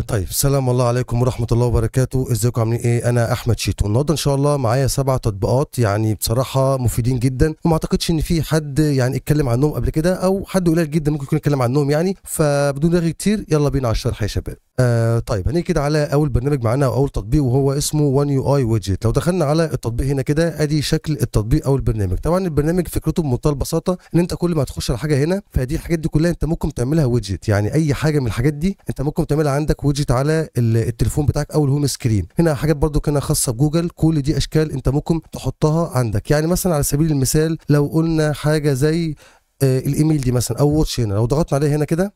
طيب السلام الله عليكم ورحمه الله وبركاته ازيكم عاملين ايه انا احمد شيتو النهارده ان شاء الله معايا سبع تطبيقات يعني بصراحه مفيدين جدا وما اعتقدش ان في حد يعني اتكلم عنهم قبل كده او حد قليل جدا ممكن يكون اتكلم عنهم يعني فبدون رغي كتير يلا بينا على الشرح يا شباب آه طيب هنيجي كده على اول برنامج معانا او اول تطبيق وهو اسمه وان يو اي ويدجت لو دخلنا على التطبيق هنا كده ادي شكل التطبيق او البرنامج طبعا البرنامج فكرته بمنتهى البساطه ان انت كل ما تخش على حاجه هنا فدي الحاجات دي كلها انت ممكن تعملها ويدجت يعني اي حاجه من الحاجات دي انت ممكن تعملها عندك ويدجت على التليفون بتاعك او الهوم سكرين هنا حاجات برضو كده خاصه بجوجل كل دي اشكال انت ممكن تحطها عندك يعني مثلا على سبيل المثال لو قلنا حاجه زي آه الايميل دي مثلا او واتش هنا لو ضغطنا عليه هنا كده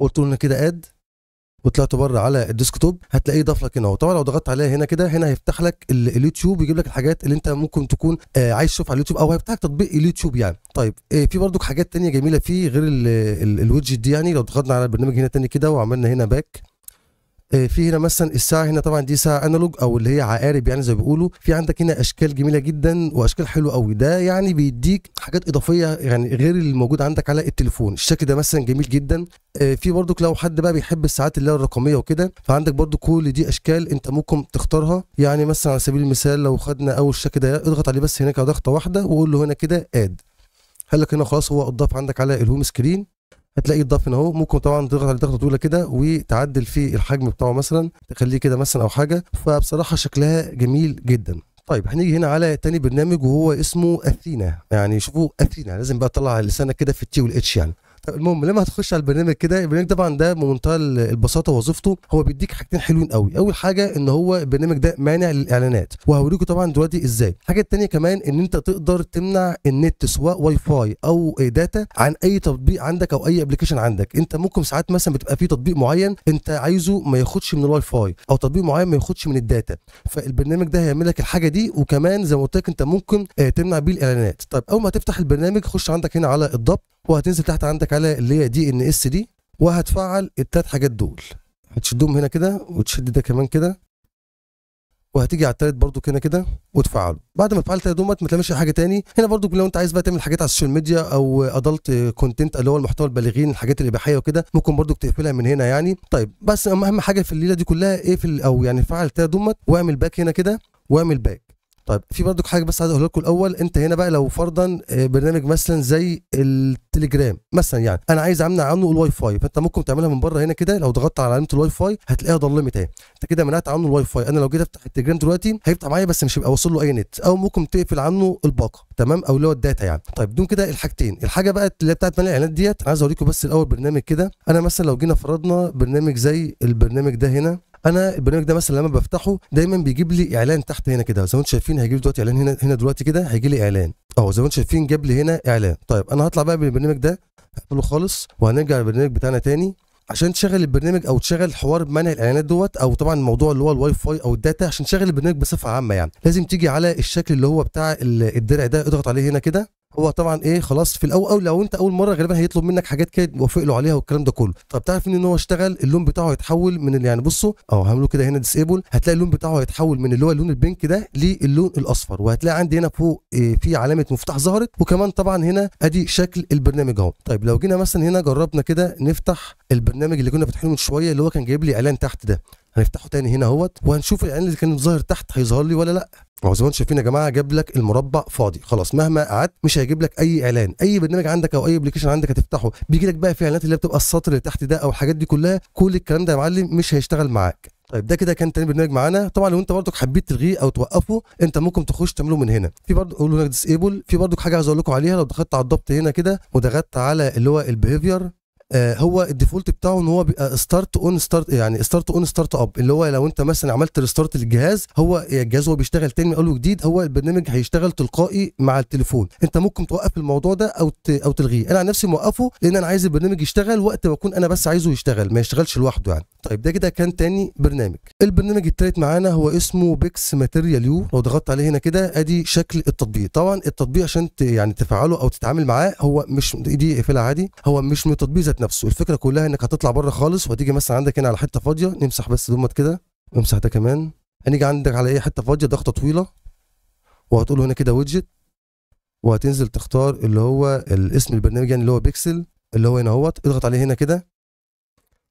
قلت له كده اد وطلعت بره على الديسكتوب هتلاقيه ضاف لك هنا طبعا لو ضغطت عليه هنا كده هنا هيفتح لك اليوتيوب يجيب لك الحاجات اللي انت ممكن تكون آه، عايز تشوفها على اليوتيوب او هيفتح لك تطبيق اليوتيوب يعني طيب آه، في برضك حاجات تانية جميله فيه غير الويدجت دي يعني لو ضغطنا على البرنامج هنا تاني كده وعملنا هنا باك آه، في هنا مثلا الساعه هنا طبعا دي ساعه انالوج او اللي هي عقارب يعني زي ما بيقولوا في عندك هنا اشكال جميله جدا واشكال حلوه قوي ده يعني بيديك حاجات اضافيه يعني غير اللي موجود عندك على التليفون الشكل ده مثلا جميل جدا آه، في برضك لو حد بقى بيحب الساعات اللي هي الرقميه وكده فعندك برضو كل دي اشكال انت ممكن تختارها يعني مثلا على سبيل المثال لو خدنا اول الشكل ده اضغط عليه بس هناك ضغطه واحده وقول له هنا كده اد قال لك هنا خلاص هو اتضاف عندك على الهوم سكرين هتلاقيه اتضاف اهو ممكن طبعا تضغط عليه ضغطه طويله كده وتعدل في الحجم بتاعه مثلا تخليه كده مثلا او حاجه فبصراحه شكلها جميل جدا طيب هنيجي هنا على تاني برنامج وهو اسمه اثينا يعني شوفوا اثينا لازم بقى تطلع لسانك كده في التي والاتش يعني المهم لما هتخش على البرنامج كده البرنامج طبعا ده بمنتهى البساطه وظيفته هو بيديك حاجتين حلوين قوي اول حاجه ان هو البرنامج ده مانع للاعلانات وهوريكم طبعا دلوقتي ازاي الحاجه الثانيه كمان ان انت تقدر تمنع النت سواء واي فاي او داتا عن اي تطبيق عندك او اي ابلكيشن عندك انت ممكن ساعات مثلا بتبقى في تطبيق معين انت عايزه ما ياخدش من الواي فاي او تطبيق معين ما ياخدش من الداتا فالبرنامج ده هيعمل لك الحاجه دي وكمان زي ما قلت لك انت ممكن آه، تمنع بيه الاعلانات طيب اول ما تفتح البرنامج خش عندك هنا على الضبط وهتنزل تحت عندك على اللي هي دي ان اس دي وهتفعل التلات حاجات دول هتشدهم هنا كده وتشد ده كمان كده وهتيجي على التالت برضو كده كده وتفعله بعد ما تفعل دومت ما تعملش حاجه تاني هنا برضو لو انت عايز بقى تعمل حاجات على السوشيال ميديا او ادلت كونتنت اللي هو المحتوى البالغين الحاجات الاباحيه وكده ممكن برضو تقفلها من هنا يعني طيب بس اهم حاجه في الليله دي كلها اقفل او يعني فعل دومت واعمل باك هنا كده واعمل باك طيب في برضك حاجه بس عايز اقولها لكم الاول انت هنا بقى لو فرضا آه، برنامج مثلا زي التليجرام مثلا يعني انا عايز امنع عنه الواي فاي فانت ممكن تعملها من بره هنا كده لو ضغطت على علامه الواي فاي هتلاقيها ضلمت اهي انت كده منعت عنه الواي فاي انا لو جيت افتح التليجرام دلوقتي هيفتح معايا بس مش هيبقى واصل له اي نت او ممكن تقفل عنه الباقه تمام او اللي هو الداتا يعني طيب دون كده الحاجتين الحاجه بقى اللي بتاعت منع الاعلانات ديت عايز اوريكم بس الاول برنامج كده انا مثلا لو جينا فرضنا برنامج زي البرنامج ده هنا انا البرنامج ده مثلا لما بفتحه دايما بيجيب لي اعلان تحت هنا كده زي ما انتم شايفين هيجي لي دلوقتي اعلان هنا هنا دلوقتي كده هيجي لي اعلان اهو زي ما انتم شايفين جاب لي هنا اعلان طيب انا هطلع بقى من البرنامج ده هقفله خالص وهنرجع للبرنامج بتاعنا تاني عشان تشغل البرنامج او تشغل حوار منع الاعلانات دوت او طبعا الموضوع اللي هو الواي فاي او الداتا عشان تشغل البرنامج بصفه عامه يعني لازم تيجي على الشكل اللي هو بتاع الدرع ده اضغط عليه هنا كده هو طبعا ايه خلاص في الاول او لو انت اول مره غالبا هيطلب منك حاجات كده موافق له عليها والكلام ده كله طب تعرف ان هو اشتغل اللون بتاعه هيتحول من اللي يعني بصوا اهو هعمله كده هنا ديسيبل هتلاقي اللون بتاعه هيتحول من اللي هو اللون البينك ده للون الاصفر وهتلاقي عندي هنا فوق إيه في علامه مفتاح ظهرت وكمان طبعا هنا ادي شكل البرنامج اهو طيب لو جينا مثلا هنا جربنا كده نفتح البرنامج اللي كنا فاتحينه من شويه اللي هو كان جايب لي اعلان تحت ده هنفتحه تاني هنا اهوت وهنشوف العين اللي كان ظاهر تحت هيظهر لي ولا لا هو زي ما انتم شايفين يا جماعه جاب لك المربع فاضي خلاص مهما قعدت مش هيجيب لك اي اعلان اي برنامج عندك او اي ابلكيشن عندك هتفتحه بيجي لك بقى في اعلانات اللي بتبقى السطر اللي تحت ده او الحاجات دي كلها كل الكلام ده يا معلم مش هيشتغل معاك طيب ده كده كان تاني برنامج معانا طبعا لو انت برضك حبيت تلغيه او توقفه انت ممكن تخش تعمله من هنا في برضه اقول لك ديسيبل في برضك حاجه عايز اقول لكم عليها لو دخلت على الضبط هنا كده وضغطت على اللي هو البيهيفير آه، هو الديفولت بتاعه ان هو بيبقى ستارت اون ستارت يعني ستارت اون ستارت اب اللي هو لو انت مثلا عملت ريستارت للجهاز هو الجهاز هو بيشتغل تاني من اول وجديد هو البرنامج هيشتغل تلقائي مع التليفون انت ممكن توقف الموضوع ده او او تلغيه انا عن نفسي موقفه لان انا عايز البرنامج يشتغل وقت ما اكون انا بس عايزه يشتغل ما يشتغلش لوحده يعني طيب ده كده كان تاني برنامج البرنامج التالت معانا هو اسمه بيكس ماتيريال يو لو ضغطت عليه هنا كده ادي شكل التطبيق طبعا التطبيق عشان يعني تفعله او تتعامل معاه هو مش دي اقفلها عادي هو مش من التطبيق ذات نفسه الفكره كلها انك هتطلع بره خالص وهتيجي مثلا عندك هنا على حته فاضيه نمسح بس دومت كده نمسح ده كمان هنيجي عندك على اي حته فاضيه ضغطه طويله وهتقول هنا كده ويدجت وهتنزل تختار اللي هو الاسم البرنامج يعني اللي هو بيكسل اللي هو هنا اهوت اضغط عليه هنا كده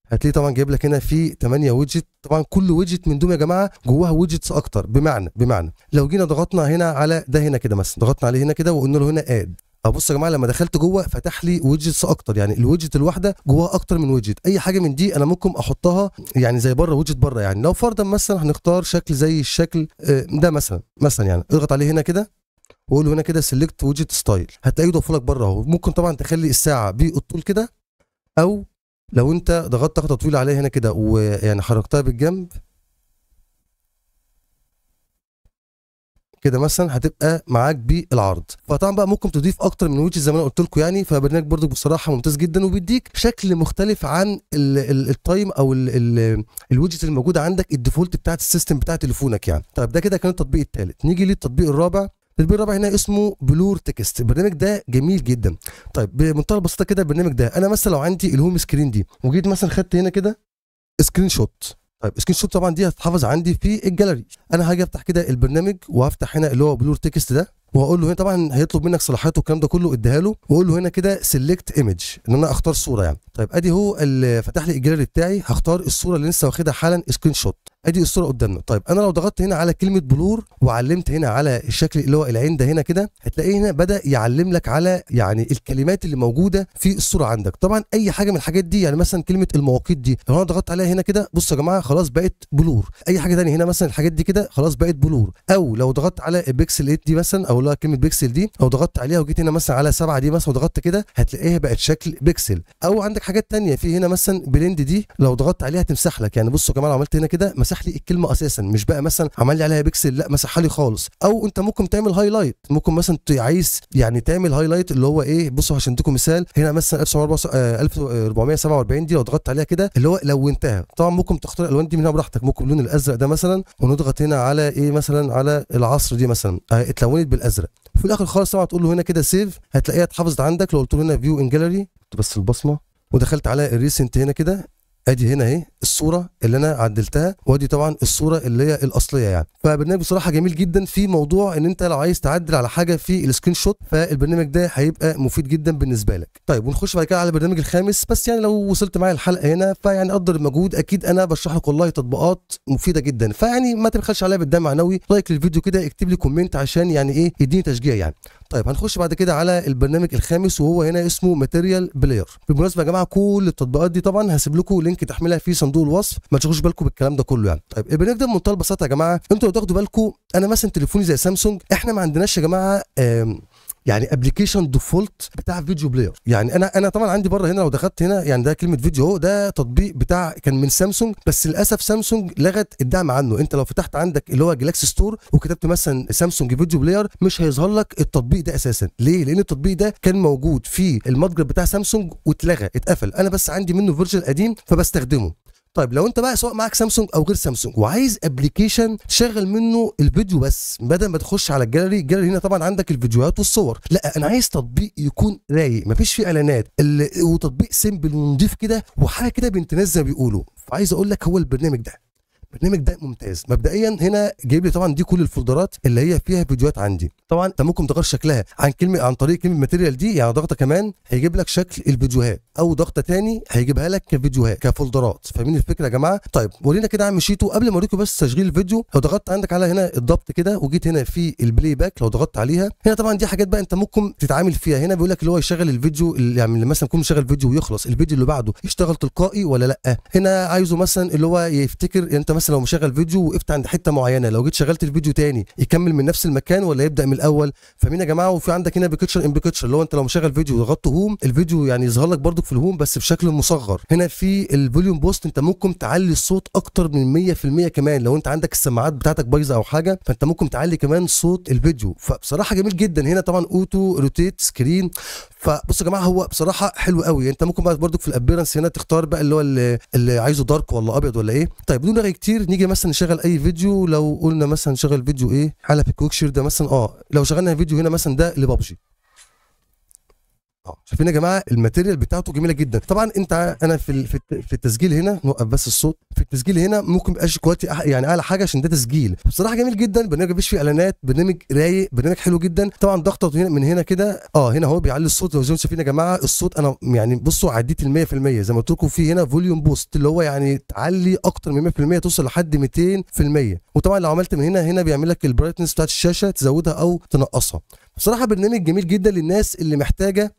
هتلاقي طبعا جايب لك هنا في 8 ويدجت طبعا كل ويدجت من دوم يا جماعه جواها ويدجتس اكتر بمعنى بمعنى لو جينا ضغطنا هنا على ده هنا كده مثلا ضغطنا عليه هنا كده وقلنا له هنا اد ابص يا جماعه لما دخلت جوه فتح لي ويدجتس اكتر يعني الويدجت الواحده جواها اكتر من ويدجت اي حاجه من دي انا ممكن احطها يعني زي بره ويدجت بره يعني لو فرضا مثلا هنختار شكل زي الشكل آه، ده مثلا مثلا يعني اضغط عليه هنا كده وقول له هنا كده سيلكت ويدجت ستايل هتلاقيه ضافه لك بره اهو ممكن طبعا تخلي الساعه بالطول كده او لو انت ضغطت خطوه طويله عليها هنا كده ويعني حركتها بالجنب كده مثلا هتبقى معاك بالعرض فطبعا بقى ممكن تضيف اكتر من ويتش زي ما انا قلت لكم يعني فبرنامج برضو بصراحه ممتاز جدا وبيديك شكل مختلف عن التايم او اللي الموجوده عندك الديفولت بتاعت السيستم بتاع تليفونك يعني طب ده كده كان التطبيق الثالث نيجي للتطبيق الرابع البرنامج الرابع هنا اسمه بلور تكست البرنامج ده جميل جدا طيب بمنتهى البساطه كده البرنامج ده انا مثلا لو عندي الهوم سكرين دي وجيت مثلا خدت هنا كده سكرين شوت طيب سكرين شوت طبعا دي هتحافظ عندي في الجاليري انا هاجي افتح كده البرنامج وافتح هنا اللي هو بلور تكست ده واقول له هنا طبعا هيطلب منك صلاحيات والكلام ده كله اديها له واقول له هنا كده سيلكت ايمج ان انا اختار صوره يعني طيب ادي هو اللي فتح لي الجاليري بتاعي هختار الصوره اللي لسه واخدها حالا سكرين شوت ادي الصوره قدامنا طيب انا لو ضغطت هنا على كلمه بلور وعلمت هنا على الشكل اللي هو العين ده هنا كده هتلاقيه هنا بدا يعلم لك على يعني الكلمات اللي موجوده في الصوره عندك طبعا اي حاجه من الحاجات دي يعني مثلا كلمه المواقيت دي لو انا ضغطت عليها هنا كده بصوا يا جماعه خلاص بقت بلور اي حاجه ثانيه هنا مثلا الحاجات دي كده خلاص بقت بلور او لو ضغطت على البيكسل 8 دي مثلا او اللي هو كلمه بيكسل دي لو ضغطت عليها وجيت هنا مثلا على 7 دي مثلا وضغطت كده هتلاقيها بقت شكل بيكسل او عندك حاجات ثانيه في هنا مثلا بلند دي لو ضغطت عليها هتمسح لك يعني بصوا يا جماعه عملت هنا كده مسح لي الكلمه اساسا مش بقى مثلا عمل لي عليها بيكسل لا مسحها لي خالص او انت ممكن تعمل هايلايت ممكن مثلا عايز يعني تعمل هايلايت اللي هو ايه بصوا عشان اديكم مثال هنا مثلا 1447 آه، دي لو ضغطت عليها كده اللي هو لونتها طبعا ممكن تختار الالوان دي من هنا براحتك ممكن اللون الازرق ده مثلا ونضغط هنا على ايه مثلا على العصر دي مثلا آه، اتلونت بال الازرق في الاخر خالص طبعا تقول له هنا كده سيف هتلاقيها اتحفظت عندك لو قلت له هنا فيو ان جاليري بس البصمه ودخلت على الريسنت هنا كده ادي هنا اهي الصوره اللي انا عدلتها وادي طبعا الصوره اللي هي الاصليه يعني فبرنامج بصراحه جميل جدا في موضوع ان انت لو عايز تعدل على حاجه في السكرين شوت فالبرنامج ده هيبقى مفيد جدا بالنسبه لك طيب ونخش بعد كده على البرنامج الخامس بس يعني لو وصلت معايا الحلقه هنا فيعني قدر المجهود اكيد انا بشرح لك والله تطبيقات مفيده جدا فيعني ما تبخلش عليا بالدم معنوي لايك للفيديو كده اكتب لي كومنت عشان يعني ايه يديني تشجيع يعني طيب هنخش بعد كده على البرنامج الخامس وهو هنا اسمه ماتيريال بلاير بالمناسبه يا جماعه كل التطبيقات دي طبعا هسيب لكم لينك تحملها في صندوق الوصف ما تشغلوش بالكم بالكلام ده كله يعني طيب البرنامج ده بمنتهى البساطه يا جماعه انتوا لو تاخدوا بالكم انا مثلا تليفوني زي سامسونج احنا ما عندناش يا جماعه يعني ابلكيشن ديفولت بتاع فيديو بلاير يعني انا انا طبعا عندي بره هنا لو دخلت هنا يعني ده كلمه فيديو اهو ده تطبيق بتاع كان من سامسونج بس للاسف سامسونج لغت الدعم عنه انت لو فتحت عندك اللي هو جلاكسي ستور وكتبت مثلا سامسونج فيديو بلاير مش هيظهر لك التطبيق ده اساسا ليه لان التطبيق ده كان موجود في المتجر بتاع سامسونج واتلغى اتقفل انا بس عندي منه فيرجن قديم فبستخدمه طيب لو انت بقى سواء معاك سامسونج او غير سامسونج وعايز ابلكيشن تشغل منه الفيديو بس بدل ما تخش على الجاليري الجاليري هنا طبعا عندك الفيديوهات والصور لا انا عايز تطبيق يكون رايق مفيش فيه اعلانات وتطبيق سيمبل ونضيف كده وحاجه كده بنت نزه زي ما بيقولوا فعايز اقول لك هو البرنامج ده البرنامج ده ممتاز مبدئيا هنا جايب لي طبعا دي كل الفولدرات اللي هي فيها فيديوهات عندي طبعا انت ممكن تغير شكلها عن كلمه عن طريق كلمه ماتيريال دي يعني ضغطه كمان هيجيب لك شكل الفيديوهات او ضغطه تاني هيجيبها لك كفيديوهات كفولدرات فاهمين الفكره يا جماعه طيب ورينا كده يا عم شيتو قبل ما اوريكم بس تشغيل الفيديو لو ضغطت عندك على هنا الضبط كده وجيت هنا في البلاي باك لو ضغطت عليها هنا طبعا دي حاجات بقى انت ممكن تتعامل فيها هنا بيقول لك اللي هو يشغل الفيديو يعني مثلا يكون مشغل فيديو ويخلص الفيديو اللي بعده يشتغل تلقائي ولا لا هنا عايزه مثلا اللي هو يفتكر يعني انت مثلا مثلا لو مشغل فيديو وقفت عند حته معينه لو جيت شغلت الفيديو تاني يكمل من نفس المكان ولا يبدا من الاول فمين يا جماعه وفي عندك هنا بكتشر ان بكتشر اللي هو انت لو مشغل فيديو وضغطت هوم الفيديو يعني يظهر لك برضك في الهوم بس بشكل مصغر هنا في الفوليوم بوست انت ممكن تعلي الصوت اكتر من 100% كمان لو انت عندك السماعات بتاعتك بايظه او حاجه فانت ممكن تعلي كمان صوت الفيديو فبصراحه جميل جدا هنا طبعا اوتو روتيت سكرين فبصوا يا جماعه هو بصراحه حلو قوي يعني انت ممكن بقى برضك في الابيرنس هنا تختار بقى اللي هو اللي عايزه دارك ولا ابيض ولا ايه طيب دول كتير كتير نيجي مثلا نشغل اي فيديو لو قلنا مثلا نشغل فيديو ايه على كويكشير ده مثلا اه لو شغلنا فيديو هنا مثلا ده لبابجي اه شايفين يا جماعه الماتيريال بتاعته جميله جدا طبعا انت انا في في التسجيل هنا نوقف بس الصوت في التسجيل هنا ممكن يبقاش كواليتي يعني اعلى حاجه عشان ده تسجيل بصراحه جميل جدا برنامج مش فيه اعلانات برنامج رايق برنامج حلو جدا طبعا ضغطه هنا من هنا كده اه هنا هو بيعلي الصوت لو زي ما شايفين يا جماعه الصوت انا يعني بصوا عديت ال 100% زي ما قلت لكم في هنا فوليوم بوست اللي هو يعني تعلي اكتر من 100% توصل لحد 200% وطبعا لو عملت من هنا هنا بيعمل لك البرايتنس بتاعت الشاشه تزودها او تنقصها بصراحه برنامج جميل جدا للناس اللي محتاجه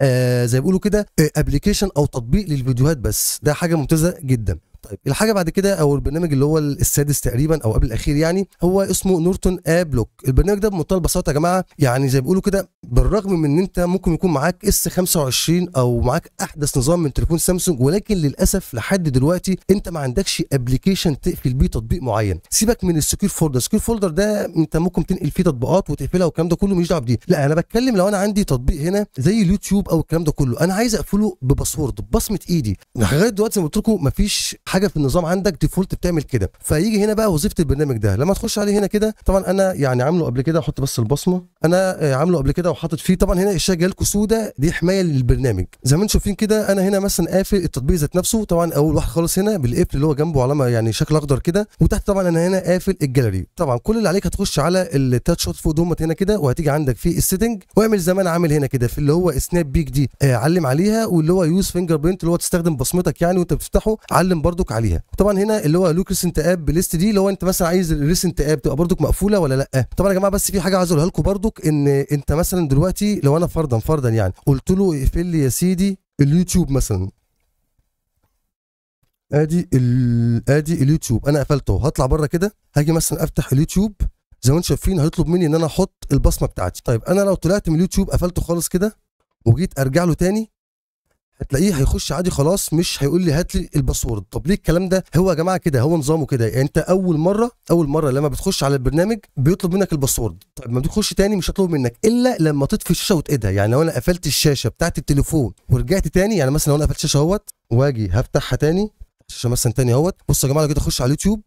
آه زي ما بيقولوا كده ابلكيشن آه، او تطبيق للفيديوهات بس ده حاجه ممتازه جدا طيب الحاجه بعد كده او البرنامج اللي هو السادس تقريبا او قبل الاخير يعني هو اسمه نورتون ابلوك البرنامج ده بمنتهى البساطه يا جماعه يعني زي بيقولوا كده بالرغم من ان انت ممكن يكون معاك اس 25 او معاك احدث نظام من تليفون سامسونج ولكن للاسف لحد دلوقتي انت ما عندكش ابلكيشن تقفل بيه تطبيق معين سيبك من السكيور فولدر السكيور فولدر ده انت ممكن تنقل فيه تطبيقات وتقفلها والكلام ده كله مش دعوه بدي لا انا بتكلم لو انا عندي تطبيق هنا زي اليوتيوب او الكلام ده كله انا عايز اقفله بباسورد ببصمه ايدي لغايه دلوقتي زي ما قلت لكم مفيش حاجه في النظام عندك ديفولت بتعمل كده فيجي هنا بقى وظيفه البرنامج ده لما تخش عليه هنا كده طبعا انا يعني عامله قبل كده احط بس البصمه انا آه، عامله قبل كده وحاطط فيه طبعا هنا الشاشه جايه لكم سوده دي حمايه للبرنامج زي ما انتم شايفين كده انا هنا مثلا قافل التطبيق ذات نفسه طبعا اول واحد خالص هنا بالقفل اللي هو جنبه علامه يعني شكل اخضر كده وتحت طبعا انا هنا قافل الجاليري طبعا كل اللي عليك هتخش على التاتش شوت فوق دومت هنا كده وهتيجي عندك في السيتنج واعمل زي ما انا عامل هنا كده في اللي هو سناب بيك دي آه، علم عليها واللي هو يوز فينجر برنت اللي هو تستخدم بصمتك يعني وانت بتفتحه علم برده بردك عليها طبعا هنا اللي هو ريسنت انتقاب بليست دي لو انت مثلا عايز الريسنت انتقاب تبقى بردك مقفوله ولا لا طبعا يا جماعه بس في حاجه عايز اقولها لكم بردك ان انت مثلا دلوقتي لو انا فرضا فرضا يعني قلت له اقفل لي يا سيدي اليوتيوب مثلا ادي ادي اليوتيوب انا قفلته هطلع بره كده هاجي مثلا افتح اليوتيوب زي ما انتم شايفين هيطلب مني ان انا احط البصمه بتاعتي طيب انا لو طلعت من اليوتيوب قفلته خالص كده وجيت ارجع له تاني هتلاقيه هيخش عادي خلاص مش هيقول لي هات لي الباسورد طب ليه الكلام ده هو يا جماعه كده هو نظامه كده يعني انت اول مره اول مره لما بتخش على البرنامج بيطلب منك الباسورد طب لما بتخش تاني مش هيطلب منك الا لما تطفي الشاشه وتقيدها يعني لو انا قفلت الشاشه بتاعت التليفون ورجعت تاني يعني مثلا لو انا قفلت الشاشه اهوت واجي هفتحها تاني الشاشه مثلا تاني اهوت بصوا يا جماعه لو جيت اخش على اليوتيوب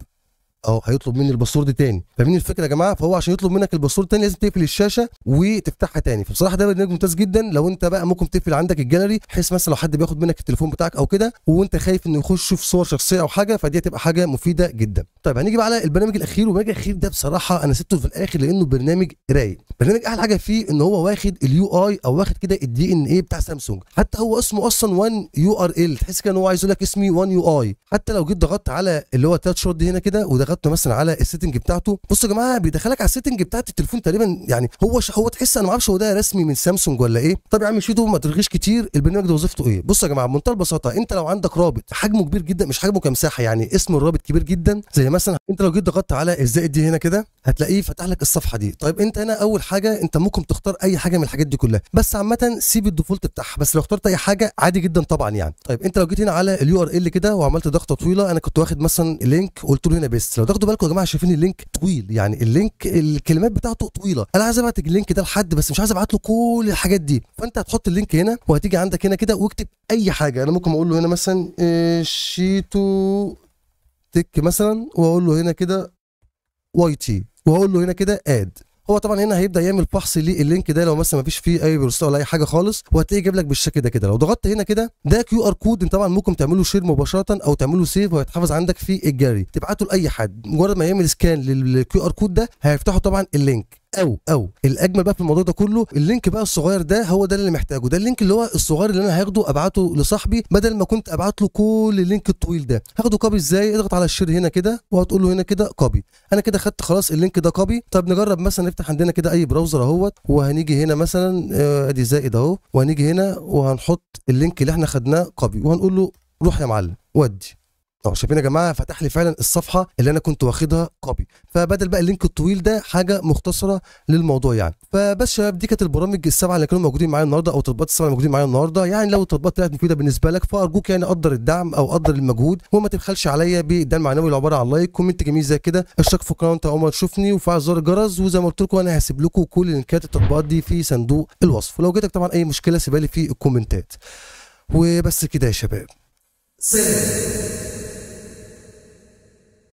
اهو هيطلب مني الباسورد تاني فاهمين الفكره يا جماعه فهو عشان يطلب منك الباسورد تاني لازم تقفل الشاشه وتفتحها تاني فبصراحه ده برنامج ممتاز جدا لو انت بقى ممكن تقفل عندك الجاليري بحيث مثلا لو حد بياخد منك التليفون بتاعك او كده وانت خايف انه يخش يشوف صور شخصيه او حاجه فدي هتبقى حاجه مفيده جدا طيب هنيجي بقى على البرنامج الاخير والبرنامج الاخير ده بصراحه انا سبته في الاخر لانه برنامج رايق برنامج احلى حاجه فيه ان هو واخد اليو اي او واخد كده الدي ان اي بتاع سامسونج حتى هو اسمه اصلا 1 يو ار ال تحس كان هو عايز يقول لك اسمي 1 يو اي حتى لو جيت ضغطت على اللي هو التاتش هنا كده ضغطت مثلا على السيتنج بتاعته بصوا يا جماعه بيدخلك على السيتنج بتاعت التليفون تقريبا يعني هو ش... هو تحس انا ما اعرفش هو ده رسمي من سامسونج ولا ايه طب يا عم شيدو ما تلغيش كتير البرنامج ده وظيفته ايه بص يا جماعه بمنتهى البساطه انت لو عندك رابط حجمه كبير جدا مش حجمه كمساحه يعني اسم الرابط كبير جدا زي مثلا انت لو جيت ضغطت على الزائد دي هنا كده هتلاقيه فتح لك الصفحه دي طيب انت هنا اول حاجه انت ممكن تختار اي حاجه من الحاجات دي كلها بس عامه سيب الديفولت بتاعها بس لو اخترت اي حاجه عادي جدا طبعا يعني طيب انت لو جيت هنا على اليو ار ال كده وعملت ضغطه طويله انا كنت واخد مثلا لينك قلت له هنا بس لو تاخدوا بالكم يا جماعه شايفين اللينك طويل يعني اللينك الكلمات بتاعته طويله انا عايز ابعت اللينك ده لحد بس مش عايز ابعت له كل الحاجات دي فانت هتحط اللينك هنا وهتيجي عندك هنا كده واكتب اي حاجه انا ممكن اقول له هنا مثلا آه، شيتو تك مثلا واقول له هنا كده واي تي واقول له هنا كده اد هو طبعا هنا هيبدا يعمل فحص للينك ده لو مثلا ما فيش فيه اي فيروس ولا اي حاجه خالص وهتلاقيه جايب لك بالشكل ده كده لو ضغطت هنا كده ده كيو ار كود انت طبعا ممكن تعمله شير مباشره او تعمله سيف وهيتحفظ عندك في الجاري تبعته لاي حد مجرد ما يعمل سكان للكيو ار كود ده هيفتحوا طبعا اللينك او او الاجمل بقى في الموضوع ده كله اللينك بقى الصغير ده هو ده اللي محتاجه ده اللينك اللي هو الصغير اللي انا هاخده ابعته لصاحبي بدل ما كنت ابعت له كل اللينك الطويل ده هاخده كوبي ازاي اضغط على الشير هنا كده وهتقول له هنا كده كوبي انا كده خدت خلاص اللينك ده كوبي طب نجرب مثلا نفتح عندنا كده اي براوزر اهوت وهنيجي هنا مثلا آه، ادي زائد اهو وهنيجي هنا وهنحط اللينك اللي احنا خدناه كوبي وهنقول له روح يا معلم ودي اه شايفين يا جماعه فتح لي فعلا الصفحه اللي انا كنت واخدها كوبي فبدل بقى اللينك الطويل ده حاجه مختصره للموضوع يعني فبس شباب دي كانت البرامج السبعه اللي كانوا موجودين معايا النهارده او التطبيقات السبعه اللي موجودين معايا النهارده يعني لو التطبيقات طلعت مفيده بالنسبه لك فارجوك يعني قدر الدعم او قدر المجهود وما تبخلش عليا بالدعم المعنوي اللي عباره عن لايك كومنت جميل زي كده اشترك في القناه وانت اول مره تشوفني وفعل زر الجرس وزي ما قلت لكم انا هسيب لكم كل لينكات التطبيقات دي في صندوق الوصف ولو جاتك طبعا اي مشكله سيبها لي في الكومنتات وبس كده يا شباب